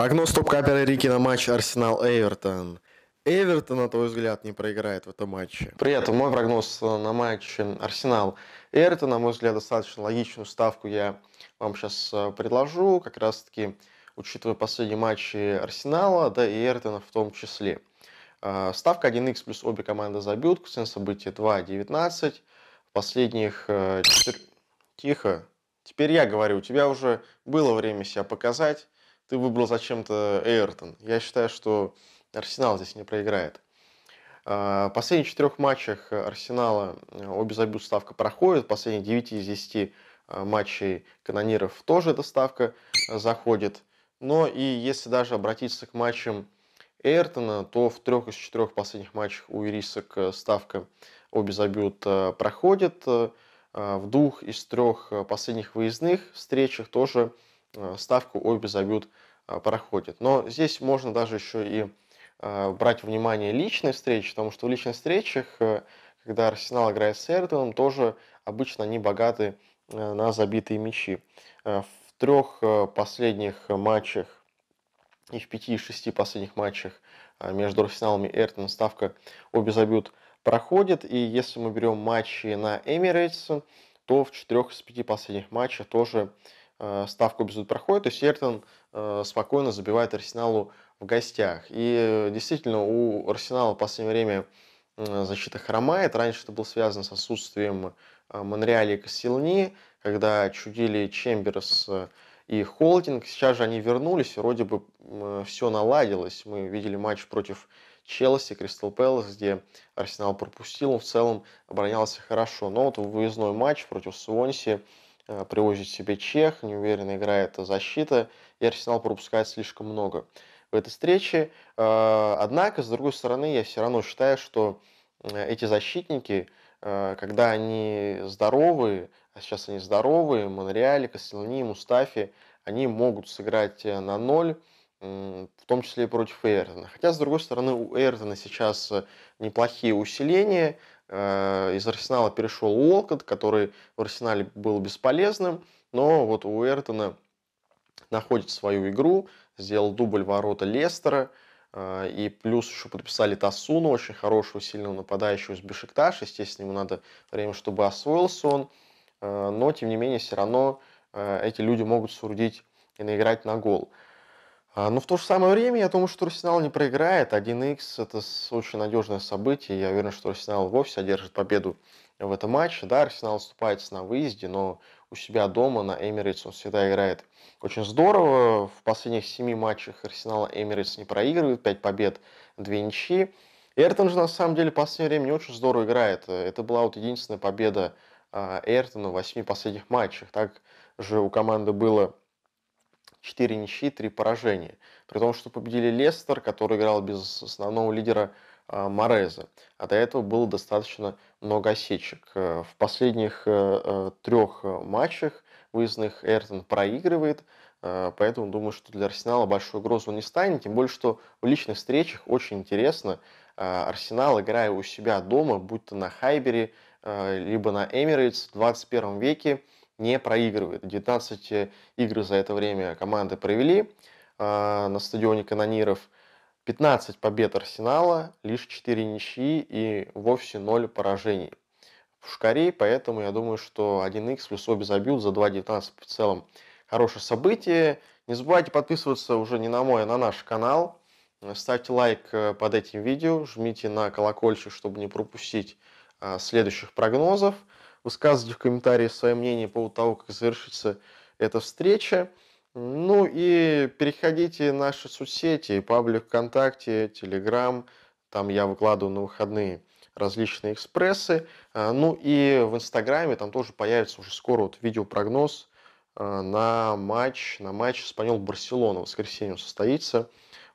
Прогноз топ-капера Рики на матч Арсенал-Эвертон. Эвертон, на твой взгляд, не проиграет в этом матче. При этом мой прогноз э, на матч Арсенал Эвертон, на мой взгляд, достаточно логичную ставку я вам сейчас э, предложу, как раз таки учитывая последние матчи Арсенала, да и Эвертона в том числе. Э, ставка 1х плюс обе команды забьют, коэффициент события 2,19. В последних... Тихо. Теперь я говорю, у тебя уже было время себя показать ты выбрал зачем-то Эвертон. Я считаю, что Арсенал здесь не проиграет. А, в последних четырех матчах Арсенала э, обе забьют ставка проходит. В последних 9 из 10 э, матчей канониров тоже эта ставка э, заходит. Но и если даже обратиться к матчам Эйртона, то в трех из четырех последних матчах у ирисок ставка обе проходит. В двух из трех последних выездных встречах тоже проходит Э, ставку обе забьют а, проходит. Но здесь можно даже еще и а, брать внимание личные встречи, потому что в личных встречах, э, когда Арсенал играет с Эрденом, тоже обычно они богаты э, на забитые мячи. В трех последних матчах и в пяти и шести последних матчах а, между Арсеналом и Эртоном ставка обе забьют проходит. И если мы берем матчи на Эмирейтс, то в четырех из пяти последних матчах тоже э, Э, ставку безуд проходит, и Сертон э, спокойно забивает Арсеналу в гостях. И э, действительно, у Арсенала в последнее время защита хромает. Раньше это было связано с отсутствием Монреали и Кассилни, когда чудили Чемберс и Холдинг. Сейчас же они вернулись, вроде бы все наладилось. Мы видели матч против Челси, Кристал Пэлас, где Арсенал пропустил, он в целом оборонялся хорошо. Но вот выездной матч против Суонси Э, привозит себе чех, неуверенно играет защита, и Арсенал пропускает слишком много в этой встрече. Э, однако, с другой стороны, я все равно считаю, что э, эти защитники, когда они здоровы, а сейчас они здоровые, Монреале, Кастелани, Мустафи, они могут сыграть на ноль, в том числе и против Эйртона. Хотя, с другой стороны, у Эйртона сейчас неплохие усиления, Э, из Арсенала перешел Уолкот, который в Арсенале был бесполезным, но вот у Эртона находит свою игру, сделал дубль ворота Лестера, э, и плюс еще подписали Тасуну, очень хорошего, сильного нападающего из Бешикташ. Естественно, ему надо время, чтобы освоился он. Э, но, тем не менее, все равно эти люди могут сурдить и наиграть на гол. А, но в то же самое время я думаю, что Арсенал не проиграет. 1х – это очень надежное событие. Я уверен, что Арсенал вовсе одержит победу в этом матче. Да, Арсенал выступает на выезде, но у себя дома на Эмирейтс он всегда играет очень здорово. В последних семи матчах Арсенала Эмирейтс не проигрывает. 5 побед, 2 ничьи. Эвертон же на самом деле в последнее время не очень здорово играет. Это была вот единственная победа а, Эвертона в восьми последних матчах. Так же у команды было 4 ничьи, 3 поражения. При том, что победили Лестер, который играл без основного лидера а, Мореза. А до этого было достаточно много осечек. Э, в последних э, э, трех матчах выездных Эртон проигрывает, поэтому думаю, что для Арсенала большой угрозы он не станет. Тем более, что в личных встречах очень интересно. Арсенал, играя у себя дома, будь то на Хайбере, либо на Эмирейтс в 21 веке, не проигрывает. 19 э, игр за это время команды провели э, на стадионе канониров. 15 побед Арсенала, лишь 4 ничьи и вовсе 0 поражений. В Шкаре, поэтому я думаю, что 1x в Усобе забьют за 2.19 в целом. Хорошее событие. Не забывайте подписываться уже не на мой, а на наш канал. Ставьте лайк э, под этим видео, жмите на колокольчик, чтобы не пропустить а, следующих прогнозов высказывайте в комментариях свое мнение по поводу того, как завершится эта встреча. Ну и переходите в наши соцсети, паблик ВКонтакте, Телеграм, там я выкладываю на выходные различные экспрессы. А, ну и в Инстаграме там тоже появится уже скоро вот видеопрогноз а, на матч, на матч Испаньол Барселона в воскресенье состоится.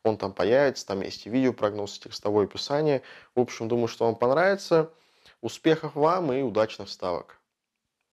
Он там появится, там есть и видеопрогноз, и текстовое описание. В общем, думаю, что вам понравится. Успехов вам и удачных ставок!